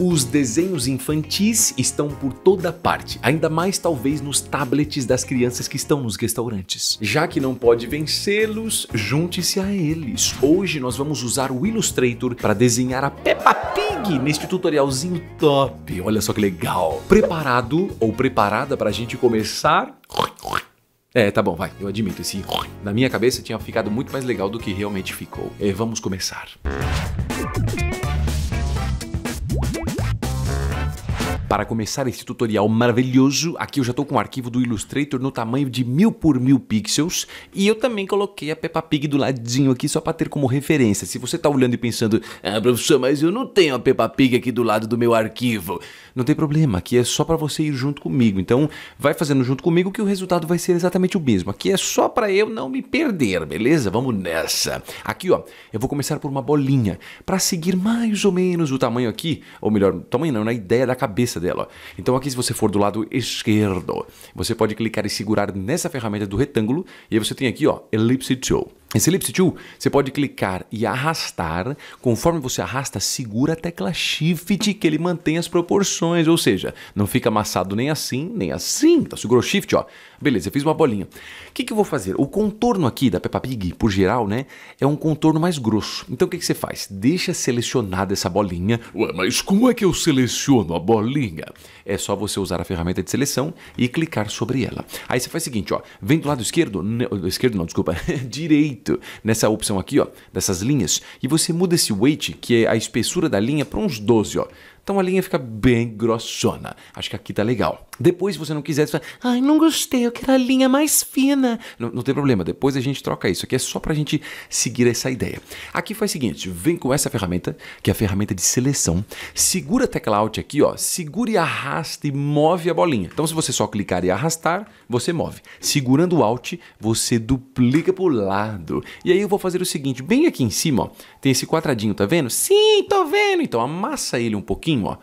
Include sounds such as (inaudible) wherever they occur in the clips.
Os desenhos infantis estão por toda parte, ainda mais talvez nos tablets das crianças que estão nos restaurantes. Já que não pode vencê-los, junte-se a eles. Hoje nós vamos usar o Illustrator para desenhar a Peppa Pig neste tutorialzinho top. Olha só que legal. Preparado ou preparada para a gente começar? É, tá bom, vai, eu admito, esse na minha cabeça tinha ficado muito mais legal do que realmente ficou. É, vamos começar. Música Para começar esse tutorial maravilhoso, aqui eu já estou com o arquivo do Illustrator no tamanho de mil por mil pixels e eu também coloquei a Peppa Pig do ladinho aqui só para ter como referência. Se você está olhando e pensando, ah, professor, mas eu não tenho a Peppa Pig aqui do lado do meu arquivo. Não tem problema, aqui é só para você ir junto comigo. Então, vai fazendo junto comigo que o resultado vai ser exatamente o mesmo. Aqui é só para eu não me perder, beleza? Vamos nessa. Aqui, ó, eu vou começar por uma bolinha para seguir mais ou menos o tamanho aqui, ou melhor, tamanho não, na né? ideia da cabeça cabeça dela. Então aqui se você for do lado esquerdo, você pode clicar e segurar nessa ferramenta do retângulo e aí você tem aqui ó, Ellipse Tool. Esse Lipsy Tool, você pode clicar e arrastar. Conforme você arrasta, segura a tecla Shift que ele mantém as proporções, ou seja, não fica amassado nem assim, nem assim. Então segurou Shift, ó. Beleza, eu fiz uma bolinha. O que, que eu vou fazer? O contorno aqui da Peppa Pig, por geral, né, é um contorno mais grosso. Então o que, que você faz? Deixa selecionada essa bolinha. Ué, mas como é que eu seleciono a bolinha? É só você usar a ferramenta de seleção e clicar sobre ela. Aí você faz o seguinte, ó. Vem do lado esquerdo, esquerdo não, desculpa, (laughs) direito direito nessa opção aqui, ó, dessas linhas, e você muda esse weight, que é a espessura da linha, para uns 12, ó. Então a linha fica bem grossona. Acho que aqui tá legal. Depois, se você não quiser, você fala, ai, não gostei, eu quero a linha mais fina. Não, não tem problema, depois a gente troca isso. Aqui é só pra gente seguir essa ideia. Aqui faz o seguinte, vem com essa ferramenta, que é a ferramenta de seleção. Segura a tecla Alt aqui, ó. Segura e arrasta e move a bolinha. Então, se você só clicar e arrastar, você move. Segurando o Alt, você duplica pro lado. E aí eu vou fazer o seguinte, bem aqui em cima, ó, tem esse quadradinho, tá vendo? Sim, tô vendo! Então, amassa ele um pouquinho Assim, ó.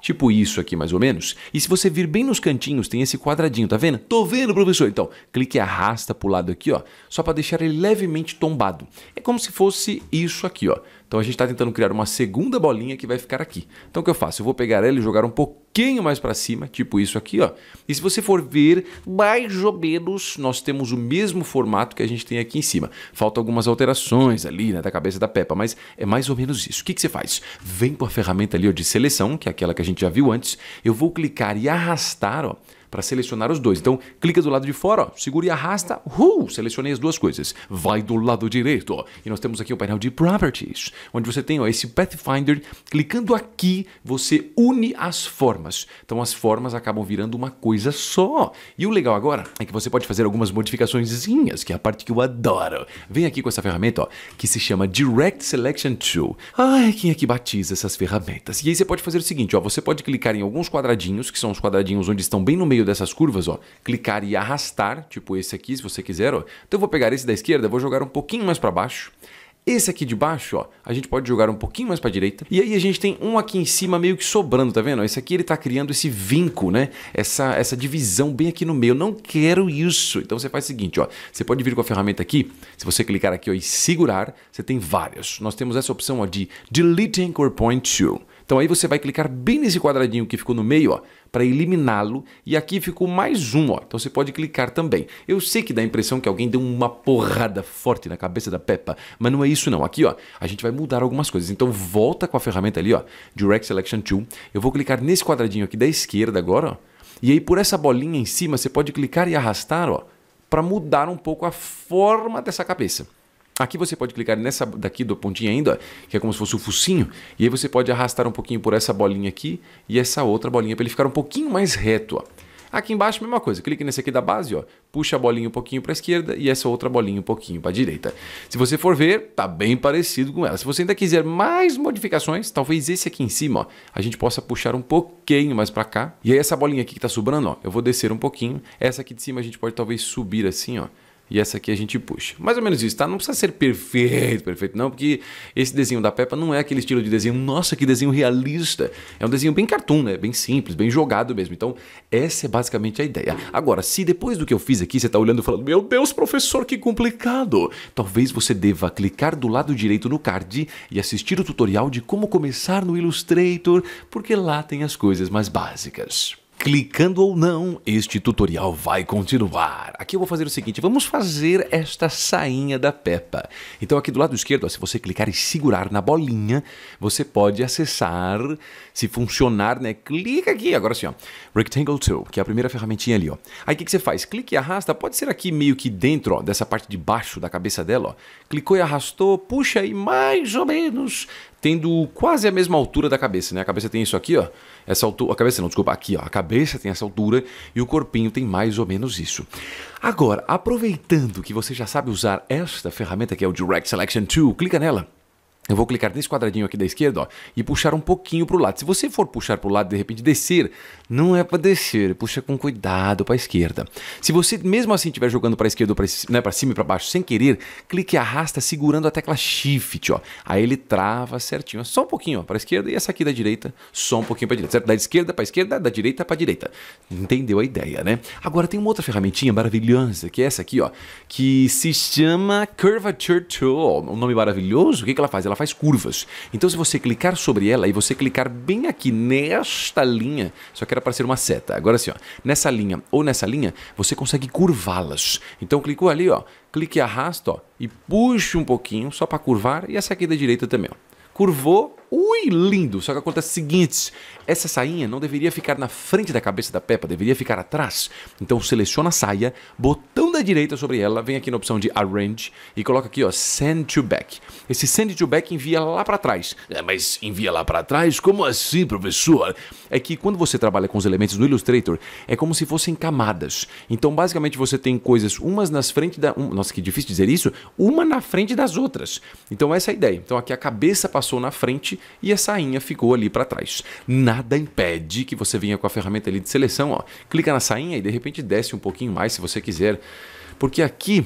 Tipo isso aqui, mais ou menos. E se você vir bem nos cantinhos, tem esse quadradinho, tá vendo? Tô vendo, professor. Então, clique e arrasta pro lado aqui, ó. Só para deixar ele levemente tombado. É como se fosse isso aqui, ó. Então a gente está tentando criar uma segunda bolinha que vai ficar aqui. Então o que eu faço? Eu vou pegar ela e jogar um pouquinho mais para cima, tipo isso aqui, ó. E se você for ver, mais ou menos nós temos o mesmo formato que a gente tem aqui em cima. Faltam algumas alterações ali, né, da cabeça da Peppa, mas é mais ou menos isso. O que, que você faz? Vem com a ferramenta ali ó, de seleção, que é aquela que a gente já viu antes. Eu vou clicar e arrastar, ó para selecionar os dois. Então, clica do lado de fora, ó, segura e arrasta. Uh, selecionei as duas coisas. Vai do lado direito. Ó, e nós temos aqui o painel de Properties, onde você tem ó, esse Pathfinder. Clicando aqui, você une as formas. Então, as formas acabam virando uma coisa só. E o legal agora é que você pode fazer algumas modificaçõeszinhas, que é a parte que eu adoro. Vem aqui com essa ferramenta ó, que se chama Direct Selection Tool. Ai, quem é que batiza essas ferramentas? E aí você pode fazer o seguinte, ó, você pode clicar em alguns quadradinhos, que são os quadradinhos onde estão bem no meio meio dessas curvas, ó, clicar e arrastar, tipo esse aqui, se você quiser, ó. Então eu vou pegar esse da esquerda, vou jogar um pouquinho mais para baixo. Esse aqui de baixo, ó, a gente pode jogar um pouquinho mais para direita. E aí a gente tem um aqui em cima meio que sobrando, tá vendo? Esse aqui ele tá criando esse vinco, né? Essa, essa divisão bem aqui no meio. Eu não quero isso. Então você faz o seguinte, ó. Você pode vir com a ferramenta aqui. Se você clicar aqui ó, e segurar, você tem vários. Nós temos essa opção ó, de Delete Anchor Point 2. Então aí você vai clicar bem nesse quadradinho que ficou no meio, ó, para eliminá-lo, e aqui ficou mais um, ó. Então você pode clicar também. Eu sei que dá a impressão que alguém deu uma porrada forte na cabeça da Peppa, mas não é isso não. Aqui, ó, a gente vai mudar algumas coisas. Então volta com a ferramenta ali, ó, Direct Selection Tool. Eu vou clicar nesse quadradinho aqui da esquerda agora, ó. E aí por essa bolinha em cima você pode clicar e arrastar, ó, para mudar um pouco a forma dessa cabeça. Aqui você pode clicar nessa daqui do pontinha ainda, que é como se fosse o focinho, e aí você pode arrastar um pouquinho por essa bolinha aqui e essa outra bolinha para ele ficar um pouquinho mais reto. Ó. Aqui embaixo, mesma coisa. Clique nesse aqui da base, ó. Puxa a bolinha um pouquinho para a esquerda e essa outra bolinha um pouquinho para a direita. Se você for ver, tá bem parecido com ela. Se você ainda quiser mais modificações, talvez esse aqui em cima, ó, a gente possa puxar um pouquinho mais para cá. E aí essa bolinha aqui que tá sobrando, ó, eu vou descer um pouquinho. Essa aqui de cima a gente pode talvez subir assim, ó e essa aqui a gente puxa. Mais ou menos isso, tá? Não precisa ser perfeito, perfeito não, porque esse desenho da Peppa não é aquele estilo de desenho, nossa, que desenho realista. É um desenho bem cartoon, né? Bem simples, bem jogado mesmo. Então, essa é basicamente a ideia. Agora, se depois do que eu fiz aqui você está olhando e falando, meu Deus, professor, que complicado, talvez você deva clicar do lado direito no card e assistir o tutorial de como começar no Illustrator, porque lá tem as coisas mais básicas. Clicando ou não, este tutorial vai continuar. Aqui eu vou fazer o seguinte, vamos fazer esta sainha da Peppa. Então aqui do lado esquerdo, ó, se você clicar e segurar na bolinha, você pode acessar, se funcionar, né? Clica aqui, agora assim, ó. Rectangle Tool, que é a primeira ferramentinha ali, ó. Aí o que, que você faz? Clique e arrasta, pode ser aqui meio que dentro, ó, dessa parte de baixo da cabeça dela, ó. Clicou e arrastou, puxa aí mais ou menos tendo quase a mesma altura da cabeça, né? A cabeça tem isso aqui, ó. Essa altura, a cabeça não, desculpa, aqui, ó. A cabeça tem essa altura e o corpinho tem mais ou menos isso. Agora, aproveitando que você já sabe usar esta ferramenta que é o Direct Selection Tool, clica nela eu vou clicar nesse quadradinho aqui da esquerda ó, e puxar um pouquinho para o lado. Se você for puxar para o lado de repente descer, não é para descer, puxa com cuidado para a esquerda. Se você mesmo assim estiver jogando para a esquerda para né, cima e para baixo sem querer, clique e arrasta segurando a tecla Shift. Ó. Aí ele trava certinho, só um pouquinho para a esquerda e essa aqui da direita, só um pouquinho para a direita. Certo? Da esquerda para a esquerda, da direita para a direita. Entendeu a ideia, né? Agora tem uma outra ferramentinha maravilhosa, que é essa aqui, ó, que se chama Curvature Tool. Um nome maravilhoso. O que, que ela faz? Ela ela faz curvas. Então, se você clicar sobre ela e você clicar bem aqui nesta linha, só que era para ser uma seta. Agora sim, ó, nessa linha ou nessa linha, você consegue curvá-las. Então, clicou ali, ó, clique e arrasta ó, e puxe um pouquinho só para curvar e essa aqui da direita também. Ó. Curvou, Ui, lindo! Só que acontece o seguinte: essa sainha não deveria ficar na frente da cabeça da Peppa, deveria ficar atrás. Então seleciona a saia, botão da direita sobre ela, vem aqui na opção de Arrange e coloca aqui, ó, Send to Back. Esse Send to Back envia lá para trás. É, mas envia lá para trás? Como assim, professor? É que quando você trabalha com os elementos do Illustrator, é como se fossem camadas. Então, basicamente, você tem coisas umas nas frente da. Um, nossa, que difícil dizer isso. Uma na frente das outras. Então, essa é a ideia. Então, aqui a cabeça passou na frente e a sainha ficou ali para trás. Nada impede que você venha com a ferramenta ali de seleção, ó, clica na sainha e de repente desce um pouquinho mais se você quiser, porque aqui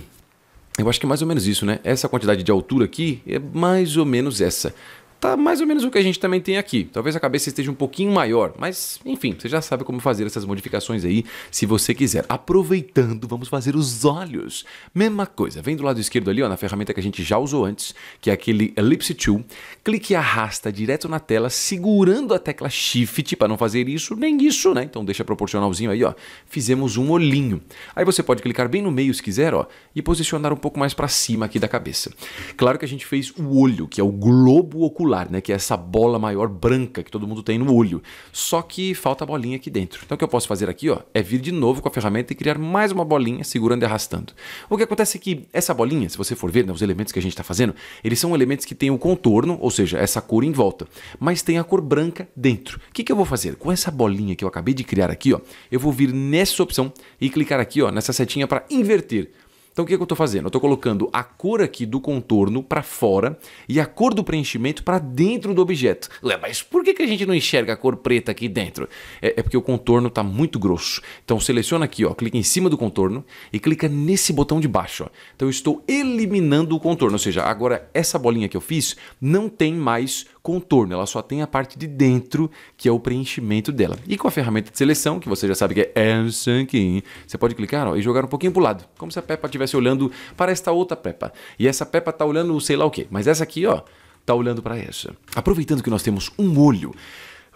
eu acho que é mais ou menos isso, né? Essa quantidade de altura aqui é mais ou menos essa tá mais ou menos o que a gente também tem aqui. Talvez a cabeça esteja um pouquinho maior, mas enfim, você já sabe como fazer essas modificações aí se você quiser. Aproveitando, vamos fazer os olhos. Mesma coisa, vem do lado esquerdo ali, ó, na ferramenta que a gente já usou antes, que é aquele Ellipse Tool. Clique e arrasta direto na tela, segurando a tecla Shift para não fazer isso, nem isso, né? Então deixa proporcionalzinho aí, ó. Fizemos um olhinho. Aí você pode clicar bem no meio se quiser, ó, e posicionar um pouco mais para cima aqui da cabeça. Claro que a gente fez o olho, que é o globo ocular ocular, né? Que é essa bola maior branca que todo mundo tem no olho. Só que falta a bolinha aqui dentro. Então o que eu posso fazer aqui ó, é vir de novo com a ferramenta e criar mais uma bolinha segurando e arrastando. O que acontece é que essa bolinha, se você for ver né, os elementos que a gente está fazendo, eles são elementos que têm o contorno, ou seja, essa cor em volta, mas tem a cor branca dentro. O que, que eu vou fazer? Com essa bolinha que eu acabei de criar aqui, ó, eu vou vir nessa opção e clicar aqui ó, nessa setinha para inverter. Então o que, é que eu estou fazendo? Eu estou colocando a cor aqui do contorno para fora e a cor do preenchimento para dentro do objeto. Lé, mas por que, que a gente não enxerga a cor preta aqui dentro? É, é porque o contorno está muito grosso. Então seleciona aqui, ó, clica em cima do contorno e clica nesse botão de baixo. Ó. Então eu estou eliminando o contorno, ou seja, agora essa bolinha que eu fiz não tem mais contorno, ela só tem a parte de dentro que é o preenchimento dela. E com a ferramenta de seleção, que você já sabe que é Ensankin, você pode clicar ó, e jogar um pouquinho para o lado, como se a Peppa estivesse olhando para esta outra Peppa. E essa Peppa está olhando sei lá o que mas essa aqui ó, está olhando para essa. Aproveitando que nós temos um olho,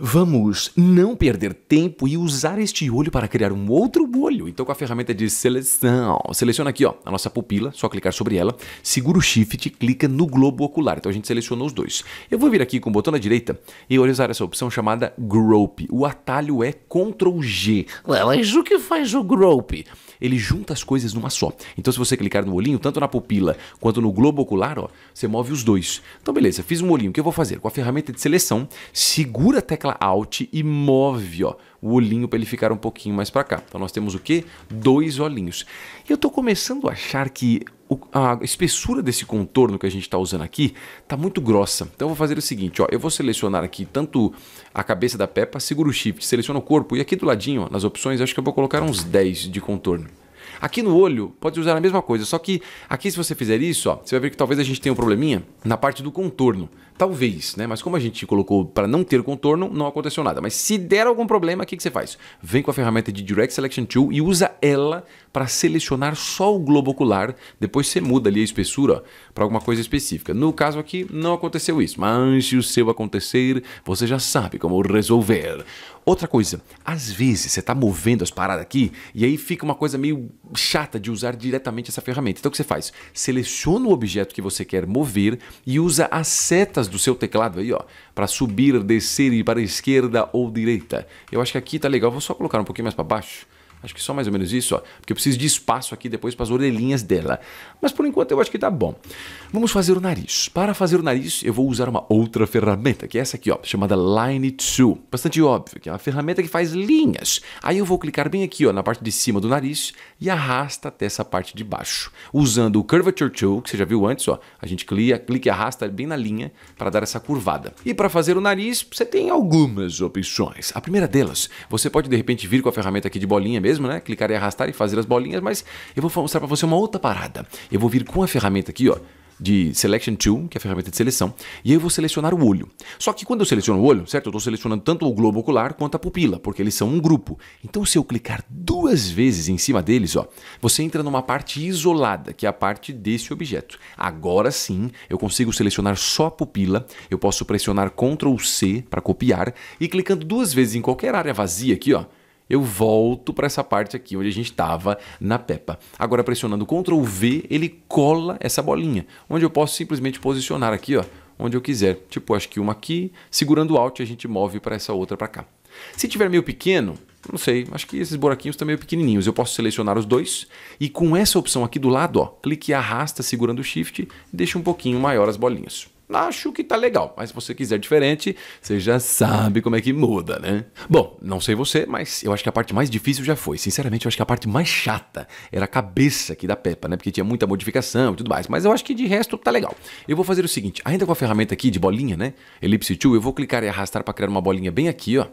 Vamos não perder tempo e usar este olho para criar um outro olho. Então, com a ferramenta de seleção, seleciona aqui ó, a nossa pupila, só clicar sobre ela, segura o shift e clica no globo ocular. Então, a gente selecionou os dois. Eu vou vir aqui com o botão da direita e utilizar vou usar essa opção chamada Grope. O atalho é Ctrl G. mas o que faz o Grope? ele junta as coisas numa só. Então, se você clicar no olhinho, tanto na pupila quanto no globo ocular, ó, você move os dois. Então, beleza, fiz um olhinho. O que eu vou fazer? Com a ferramenta de seleção, segura a tecla Alt e move, ó o olhinho para ele ficar um pouquinho mais para cá. Então nós temos o que? Dois olhinhos. Eu estou começando a achar que a espessura desse contorno que a gente está usando aqui está muito grossa. Então eu vou fazer o seguinte, ó, eu vou selecionar aqui tanto a cabeça da Peppa, seguro o Shift, seleciono o corpo e aqui do ladinho, ó, nas opções, acho que eu vou colocar uns 10 de contorno. Aqui no olho, pode usar a mesma coisa, só que aqui se você fizer isso, ó, você vai ver que talvez a gente tenha um probleminha na parte do contorno. Talvez, né? Mas como a gente colocou para não ter contorno, não aconteceu nada. Mas se der algum problema, o que, que você faz? Vem com a ferramenta de Direct Selection Tool e usa ela para selecionar só o globo ocular. Depois você muda ali a espessura para alguma coisa específica. No caso aqui, não aconteceu isso. Mas se o seu acontecer, você já sabe como resolver. Outra coisa, às vezes você está movendo as paradas aqui e aí fica uma coisa meio chata de usar diretamente essa ferramenta. Então o que você faz? Seleciona o objeto que você quer mover e usa as setas do seu teclado aí, ó, para subir, descer e para a esquerda ou direita. Eu acho que aqui tá legal, vou só colocar um pouquinho mais para baixo. Acho que só mais ou menos isso, ó, porque eu preciso de espaço aqui depois para as orelhinhas dela. Mas por enquanto eu acho que tá bom. Vamos fazer o nariz. Para fazer o nariz, eu vou usar uma outra ferramenta, que é essa aqui, ó, chamada Line Tool. Bastante óbvio, que é uma ferramenta que faz linhas. Aí eu vou clicar bem aqui, ó, na parte de cima do nariz e arrasta até essa parte de baixo. Usando o Curvature Tool, que você já viu antes, ó, a gente clica, clica e arrasta bem na linha para dar essa curvada. E para fazer o nariz, você tem algumas opções. A primeira delas, você pode de repente vir com a ferramenta aqui de bolinha mesmo, mesmo, né? Clicar e arrastar e fazer as bolinhas, mas eu vou mostrar para você uma outra parada. Eu vou vir com a ferramenta aqui, ó, de Selection Tool, que é a ferramenta de seleção, e aí eu vou selecionar o olho. Só que quando eu seleciono o olho, certo? Eu estou selecionando tanto o globo ocular quanto a pupila, porque eles são um grupo. Então, se eu clicar duas vezes em cima deles, ó, você entra numa parte isolada, que é a parte desse objeto. Agora sim, eu consigo selecionar só a pupila, eu posso pressionar Ctrl C para copiar, e clicando duas vezes em qualquer área vazia aqui, ó, eu volto para essa parte aqui onde a gente estava na Peppa. Agora pressionando Ctrl V, ele cola essa bolinha, onde eu posso simplesmente posicionar aqui, ó, onde eu quiser. Tipo, acho que uma aqui, segurando Alt a gente move para essa outra para cá. Se tiver meio pequeno, não sei, acho que esses buraquinhos estão meio pequenininhos. Eu posso selecionar os dois e com essa opção aqui do lado, ó, clique e arrasta segurando o Shift, deixa um pouquinho maior as bolinhas acho que tá legal, mas se você quiser diferente, você já sabe como é que muda, né? Bom, não sei você, mas eu acho que a parte mais difícil já foi. Sinceramente, eu acho que a parte mais chata era a cabeça aqui da Peppa, né? Porque tinha muita modificação e tudo mais, mas eu acho que de resto tá legal. Eu vou fazer o seguinte, ainda com a ferramenta aqui de bolinha, né? Ellipse Tool, eu vou clicar e arrastar para criar uma bolinha bem aqui, ó.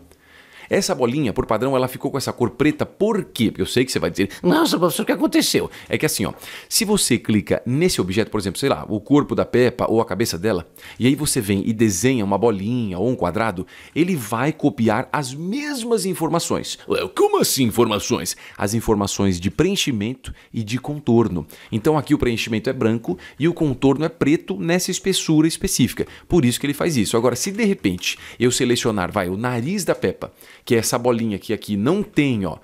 Essa bolinha, por padrão, ela ficou com essa cor preta, por quê? Eu sei que você vai dizer, nossa, professor, o que aconteceu? É que assim, ó, se você clica nesse objeto, por exemplo, sei lá, o corpo da Peppa ou a cabeça dela, e aí você vem e desenha uma bolinha ou um quadrado, ele vai copiar as mesmas informações. Como assim informações? As informações de preenchimento e de contorno. Então aqui o preenchimento é branco e o contorno é preto nessa espessura específica. Por isso que ele faz isso. Agora, se de repente eu selecionar, vai, o nariz da Peppa que é essa bolinha aqui, aqui. Não tem, ó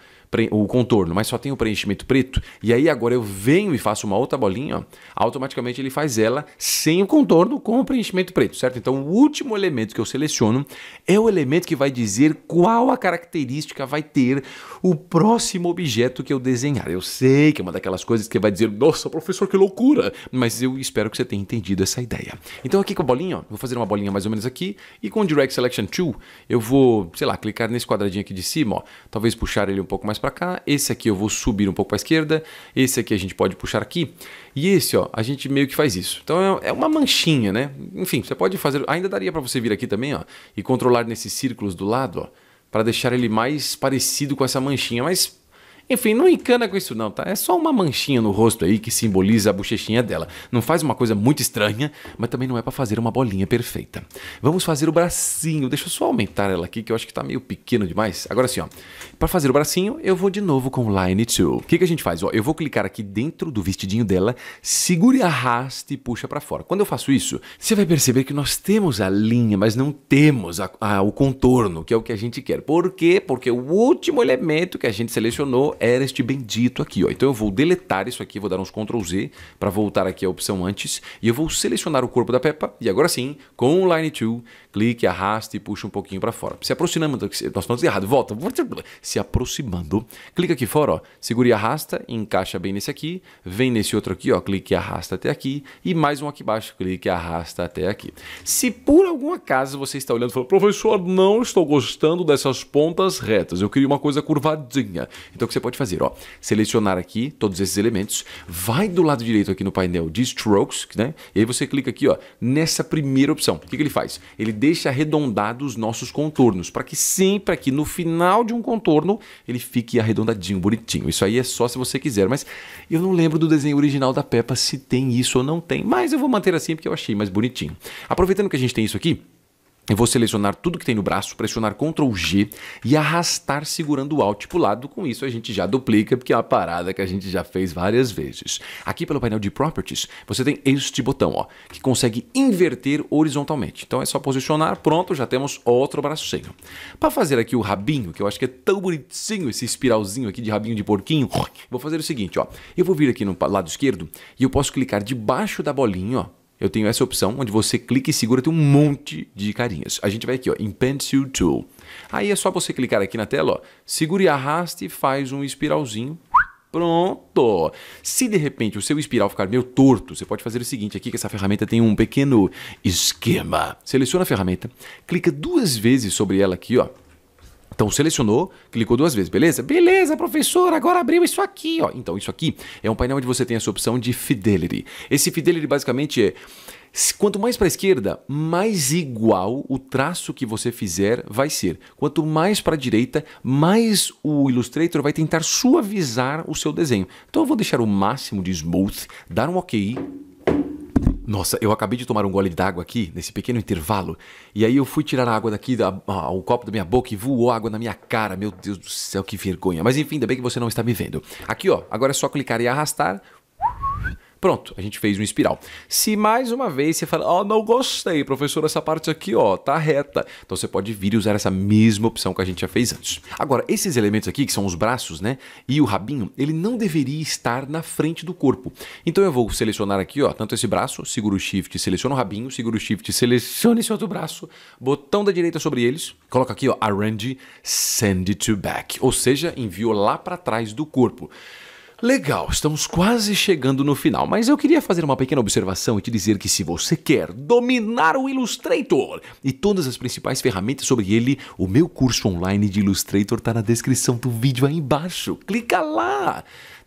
o contorno, mas só tem o preenchimento preto, e aí agora eu venho e faço uma outra bolinha, ó, automaticamente ele faz ela sem o contorno com o preenchimento preto, certo? Então o último elemento que eu seleciono é o elemento que vai dizer qual a característica vai ter o próximo objeto que eu desenhar. Eu sei que é uma daquelas coisas que vai dizer, nossa, professor, que loucura, mas eu espero que você tenha entendido essa ideia. Então aqui com a bolinha, ó, vou fazer uma bolinha mais ou menos aqui, e com o Direct Selection Tool, eu vou, sei lá, clicar nesse quadradinho aqui de cima, ó, talvez puxar ele um pouco mais para cá, esse aqui eu vou subir um pouco para a esquerda, esse aqui a gente pode puxar aqui, e esse, ó, a gente meio que faz isso. Então é, é uma manchinha, né? Enfim, você pode fazer, ainda daria para você vir aqui também, ó, e controlar nesses círculos do lado, ó, para deixar ele mais parecido com essa manchinha, mas enfim, não encana com isso não, tá? É só uma manchinha no rosto aí que simboliza a bochechinha dela. Não faz uma coisa muito estranha, mas também não é para fazer uma bolinha perfeita. Vamos fazer o bracinho. Deixa eu só aumentar ela aqui, que eu acho que tá meio pequeno demais. Agora sim, ó. Para fazer o bracinho, eu vou de novo com Line 2. O que, que a gente faz? Ó, eu vou clicar aqui dentro do vestidinho dela, segure, arraste e puxa para fora. Quando eu faço isso, você vai perceber que nós temos a linha, mas não temos a, a, o contorno, que é o que a gente quer. Por quê? Porque o último elemento que a gente selecionou era este bendito aqui. Ó. Então eu vou deletar isso aqui, vou dar uns Ctrl Z para voltar aqui à opção antes e eu vou selecionar o corpo da Peppa e agora sim, com o Line Tool, clique, arraste e puxa um pouquinho para fora. Se aproximando, nós estamos errado, volta, se aproximando, clica aqui fora, ó, segura e arrasta, encaixa bem nesse aqui, vem nesse outro aqui, ó, clique e arrasta até aqui, e mais um aqui embaixo, clique e arrasta até aqui. Se por algum acaso você está olhando e falando, professor, não estou gostando dessas pontas retas, eu queria uma coisa curvadinha. Então o que você pode fazer? Ó, selecionar aqui todos esses elementos, vai do lado direito aqui no painel de Strokes, né? E aí você clica aqui ó, nessa primeira opção. O que, que ele faz? Ele deixa arredondados os nossos contornos, para que sempre aqui no final de um contorno ele fique arredondadinho, bonitinho. Isso aí é só se você quiser, mas eu não lembro do desenho original da Peppa se tem isso ou não tem, mas eu vou manter assim porque eu achei mais bonitinho. Aproveitando que a gente tem isso aqui, eu vou selecionar tudo que tem no braço, pressionar Ctrl G e arrastar segurando o Alt para o lado. Com isso a gente já duplica, porque é uma parada que a gente já fez várias vezes. Aqui pelo painel de Properties, você tem este botão, ó, que consegue inverter horizontalmente. Então é só posicionar, pronto, já temos outro bracinho. Para fazer aqui o rabinho, que eu acho que é tão bonitinho esse espiralzinho aqui de rabinho de porquinho, vou fazer o seguinte, ó. Eu vou vir aqui no lado esquerdo e eu posso clicar debaixo da bolinha, ó, eu tenho essa opção onde você clica e segura, tem um monte de carinhas. A gente vai aqui ó, em Pencil Tool. Aí é só você clicar aqui na tela, ó, segura e arraste e faz um espiralzinho Pronto! Se de repente o seu espiral ficar meio torto, você pode fazer o seguinte aqui, que essa ferramenta tem um pequeno esquema. Seleciona a ferramenta, clica duas vezes sobre ela aqui, ó, então selecionou, clicou duas vezes, beleza? Beleza, professor, agora abriu isso aqui, ó. Então isso aqui é um painel onde você tem essa opção de fidelity. Esse fidelity basicamente é Quanto mais para a esquerda, mais igual o traço que você fizer vai ser. Quanto mais para a direita, mais o Illustrator vai tentar suavizar o seu desenho. Então eu vou deixar o máximo de smooth, dar um OK nossa, eu acabei de tomar um gole d'água aqui, nesse pequeno intervalo, e aí eu fui tirar a água daqui, o copo da minha boca, e voou água na minha cara. Meu Deus do céu, que vergonha. Mas enfim, ainda bem que você não está me vendo. Aqui, ó, agora é só clicar e arrastar, Pronto, a gente fez um espiral. Se mais uma vez você fala, ó, oh, não gostei, professor, essa parte aqui, ó, tá reta. Então você pode vir e usar essa mesma opção que a gente já fez antes. Agora, esses elementos aqui, que são os braços, né, e o rabinho, ele não deveria estar na frente do corpo. Então eu vou selecionar aqui, ó, tanto esse braço, seguro o shift, seleciono o rabinho, seguro o shift, seleciono esse outro braço, botão da direita sobre eles, coloca aqui, ó, arrange, send it to back, ou seja, envio lá para trás do corpo. Legal, estamos quase chegando no final, mas eu queria fazer uma pequena observação e te dizer que se você quer dominar o Illustrator e todas as principais ferramentas sobre ele, o meu curso online de Illustrator está na descrição do vídeo aí embaixo. Clica lá!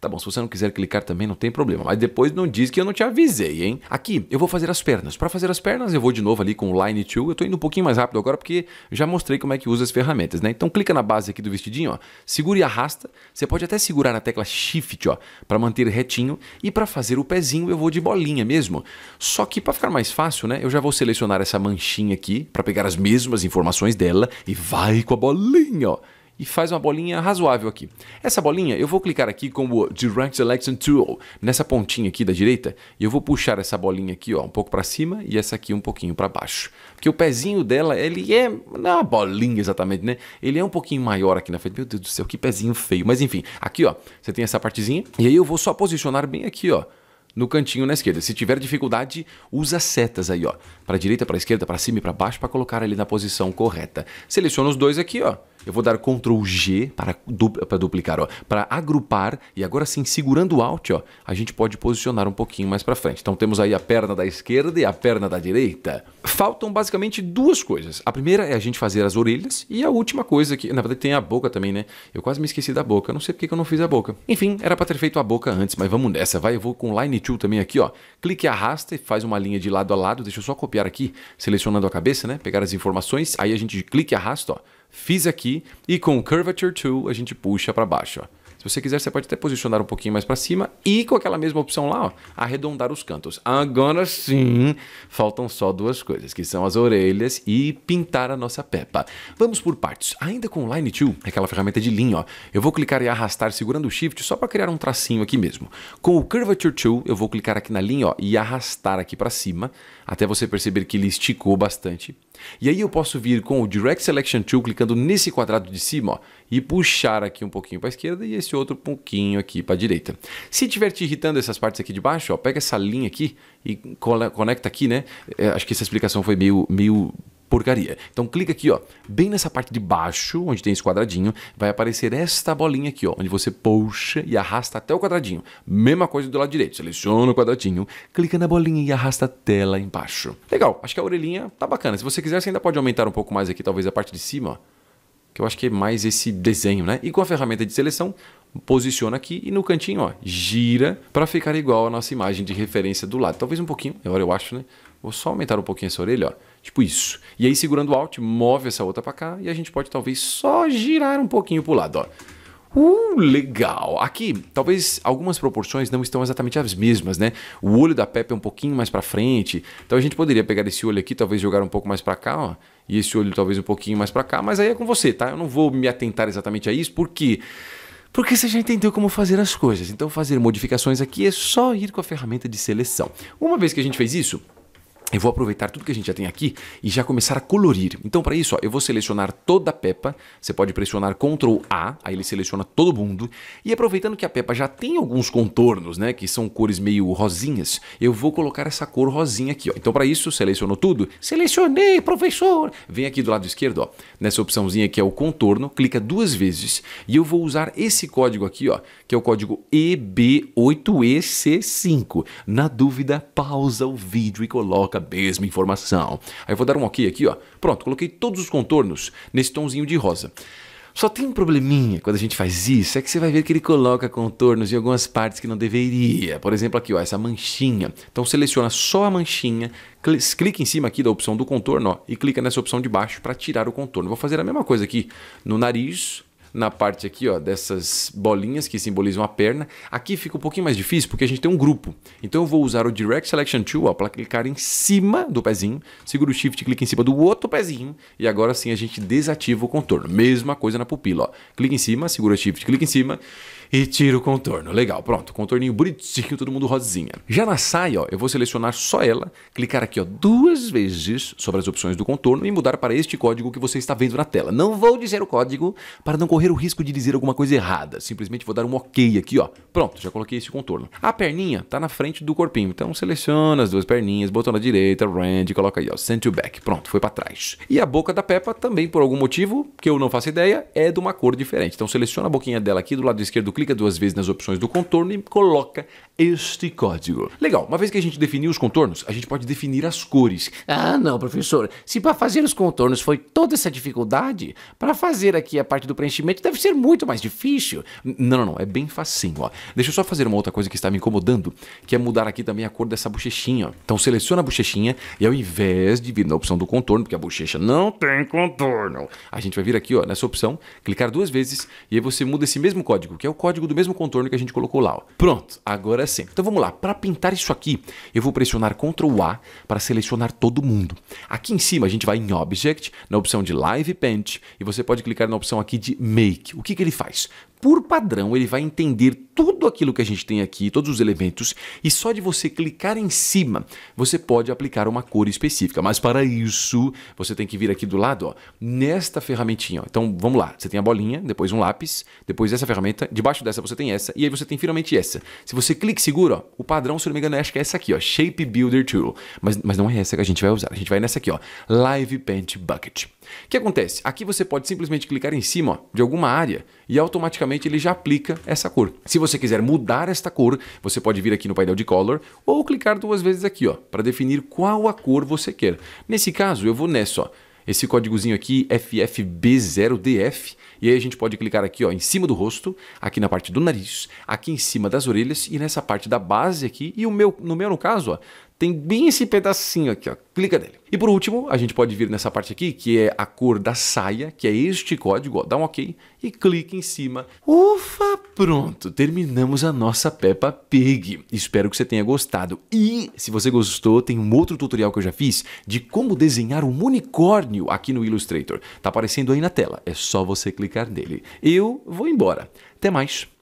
Tá bom, se você não quiser clicar também não tem problema, mas depois não diz que eu não te avisei, hein? Aqui, eu vou fazer as pernas. Para fazer as pernas, eu vou de novo ali com o Line Tool. Eu tô indo um pouquinho mais rápido agora porque já mostrei como é que usa as ferramentas, né? Então clica na base aqui do vestidinho, ó. Segura e arrasta. Você pode até segurar na tecla Shift, ó, para manter retinho e para fazer o pezinho eu vou de bolinha mesmo. Só que para ficar mais fácil, né, eu já vou selecionar essa manchinha aqui para pegar as mesmas informações dela e vai com a bolinha, ó e faz uma bolinha razoável aqui. Essa bolinha eu vou clicar aqui como Direct Selection Tool, nessa pontinha aqui da direita, e eu vou puxar essa bolinha aqui ó, um pouco para cima e essa aqui um pouquinho para baixo. Porque o pezinho dela, ele é, não é uma bolinha exatamente, né? Ele é um pouquinho maior aqui na frente. Meu Deus do céu, que pezinho feio. Mas enfim, aqui ó, você tem essa partezinha, e aí eu vou só posicionar bem aqui ó, no cantinho na esquerda. Se tiver dificuldade, usa setas aí, ó, para direita, para esquerda, para cima e para baixo para colocar ele na posição correta. Seleciona os dois aqui, ó. Eu vou dar Ctrl G para, para duplicar, ó, para agrupar e agora sim segurando o Alt, ó, a gente pode posicionar um pouquinho mais para frente. Então temos aí a perna da esquerda e a perna da direita. Faltam basicamente duas coisas. A primeira é a gente fazer as orelhas e a última coisa que, na verdade, tem a boca também, né? Eu quase me esqueci da boca. não sei porque que eu não fiz a boca. Enfim, era para ter feito a boca antes, mas vamos nessa. Vai, eu vou com Line também aqui, ó. Clique e arrasta e faz uma linha de lado a lado. Deixa eu só copiar aqui, selecionando a cabeça, né? Pegar as informações. Aí a gente clica e arrasta, ó. Fiz aqui e com o Curvature Tool a gente puxa para baixo, ó você quiser, você pode até posicionar um pouquinho mais para cima e com aquela mesma opção lá, ó, arredondar os cantos. Agora sim, faltam só duas coisas, que são as orelhas e pintar a nossa pepa. Vamos por partes. Ainda com o Line Tool, aquela ferramenta de linha, ó, eu vou clicar e arrastar segurando o Shift só para criar um tracinho aqui mesmo. Com o Curvature Tool, eu vou clicar aqui na linha ó, e arrastar aqui para cima, até você perceber que ele esticou bastante. E aí eu posso vir com o Direct Selection Tool, clicando nesse quadrado de cima ó, e puxar aqui um pouquinho para a esquerda e esse outro pouquinho aqui para a direita. Se tiver te irritando essas partes aqui de baixo, ó, pega essa linha aqui e conecta aqui, né? É, acho que essa explicação foi meio, meio porcaria. Então clica aqui, ó, bem nessa parte de baixo, onde tem esse quadradinho, vai aparecer esta bolinha aqui, ó, onde você puxa e arrasta até o quadradinho. Mesma coisa do lado direito, seleciona o quadradinho, clica na bolinha e arrasta até lá embaixo. Legal, acho que a orelhinha tá bacana. Se você quiser, você ainda pode aumentar um pouco mais aqui, talvez a parte de cima, ó que eu acho que é mais esse desenho, né? E com a ferramenta de seleção, posiciona aqui e no cantinho, ó, gira para ficar igual a nossa imagem de referência do lado. Talvez um pouquinho, agora eu acho, né? Vou só aumentar um pouquinho essa orelha, ó. Tipo isso. E aí segurando o Alt, move essa outra para cá e a gente pode talvez só girar um pouquinho para o lado, ó. Uh, legal! Aqui, talvez algumas proporções não estão exatamente as mesmas, né? O olho da Pepe é um pouquinho mais para frente, então a gente poderia pegar esse olho aqui, talvez jogar um pouco mais para cá, ó, e esse olho talvez um pouquinho mais para cá, mas aí é com você, tá? Eu não vou me atentar exatamente a isso, porque porque você já entendeu como fazer as coisas. Então fazer modificações aqui é só ir com a ferramenta de seleção. Uma vez que a gente fez isso, eu vou aproveitar tudo que a gente já tem aqui e já começar a colorir. Então, para isso, ó, eu vou selecionar toda a Peppa. Você pode pressionar Ctrl A, aí ele seleciona todo mundo. E aproveitando que a Peppa já tem alguns contornos, né, que são cores meio rosinhas, eu vou colocar essa cor rosinha aqui. Ó. Então, para isso, selecionou tudo? Selecionei, professor! Vem aqui do lado esquerdo, ó, nessa opçãozinha que é o contorno, clica duas vezes. E eu vou usar esse código aqui, ó, que é o código EB8EC5. Na dúvida, pausa o vídeo e coloca mesma informação. Aí eu vou dar um ok aqui, ó. Pronto, coloquei todos os contornos nesse tonzinho de rosa. Só tem um probleminha quando a gente faz isso, é que você vai ver que ele coloca contornos em algumas partes que não deveria. Por exemplo, aqui, ó, essa manchinha. Então seleciona só a manchinha, clica em cima aqui da opção do contorno ó, e clica nessa opção de baixo para tirar o contorno. Vou fazer a mesma coisa aqui no nariz, na parte aqui ó, dessas bolinhas que simbolizam a perna. Aqui fica um pouquinho mais difícil porque a gente tem um grupo. Então eu vou usar o Direct Selection Tool para clicar em cima do pezinho, seguro o Shift e clica em cima do outro pezinho e agora sim a gente desativa o contorno. Mesma coisa na pupila. Ó. Clica em cima, segura o Shift, clica em cima e tiro o contorno. Legal, pronto. Contorninho bonitinho, todo mundo rosinha. Já na saia, ó, eu vou selecionar só ela, clicar aqui ó, duas vezes sobre as opções do contorno e mudar para este código que você está vendo na tela. Não vou dizer o código para não correr o risco de dizer alguma coisa errada. Simplesmente vou dar um OK aqui, ó. Pronto, já coloquei esse contorno. A perninha tá na frente do corpinho, então seleciona as duas perninhas, botão na direita, range, coloca aí, ó, send to back. Pronto, foi para trás. E a boca da Peppa também, por algum motivo, que eu não faço ideia, é de uma cor diferente. Então seleciona a boquinha dela aqui do lado esquerdo clica duas vezes nas opções do contorno e coloca este código. Legal, uma vez que a gente definiu os contornos, a gente pode definir as cores. Ah, não, professor. Se para fazer os contornos foi toda essa dificuldade, para fazer aqui a parte do preenchimento deve ser muito mais difícil. Não, não, não, é bem facinho, ó. Deixa eu só fazer uma outra coisa que está me incomodando, que é mudar aqui também a cor dessa bochechinha. Então seleciona a bochechinha e ao invés de vir na opção do contorno, porque a bochecha não tem contorno, a gente vai vir aqui, ó, nessa opção, clicar duas vezes e aí você muda esse mesmo código, que é o código código do mesmo contorno que a gente colocou lá. Ó. Pronto, agora sim. Então vamos lá. Para pintar isso aqui, eu vou pressionar Ctrl A para selecionar todo mundo. Aqui em cima a gente vai em Object, na opção de Live Paint, e você pode clicar na opção aqui de Make. O que, que ele faz? por padrão, ele vai entender tudo aquilo que a gente tem aqui, todos os elementos, e só de você clicar em cima, você pode aplicar uma cor específica. Mas para isso, você tem que vir aqui do lado, ó, nesta ferramentinha. Ó. Então, vamos lá. Você tem a bolinha, depois um lápis, depois essa ferramenta, debaixo dessa você tem essa, e aí você tem finalmente essa. Se você clica seguro, ó, o padrão, se não me engano, acho que é essa aqui, ó, Shape Builder Tool. Mas, mas não é essa que a gente vai usar. A gente vai nessa aqui, ó, Live Paint Bucket. O que acontece? Aqui você pode simplesmente clicar em cima ó, de alguma área e automaticamente ele já aplica essa cor. Se você quiser mudar esta cor, você pode vir aqui no painel de Color ou clicar duas vezes aqui ó, para definir qual a cor você quer. Nesse caso, eu vou nessa. Ó, esse códigozinho aqui, FFB0DF, e aí a gente pode clicar aqui ó, em cima do rosto, aqui na parte do nariz, aqui em cima das orelhas e nessa parte da base aqui. E o meu, no meu, no caso, ó, tem bem esse pedacinho aqui, ó. Clica nele. E por último, a gente pode vir nessa parte aqui, que é a cor da saia, que é este código, ó. Dá um OK e clica em cima. Ufa, pronto. Terminamos a nossa Peppa Pig. Espero que você tenha gostado. E se você gostou, tem um outro tutorial que eu já fiz de como desenhar um unicórnio aqui no Illustrator. Tá aparecendo aí na tela. É só você clicar nele. Eu vou embora. Até mais.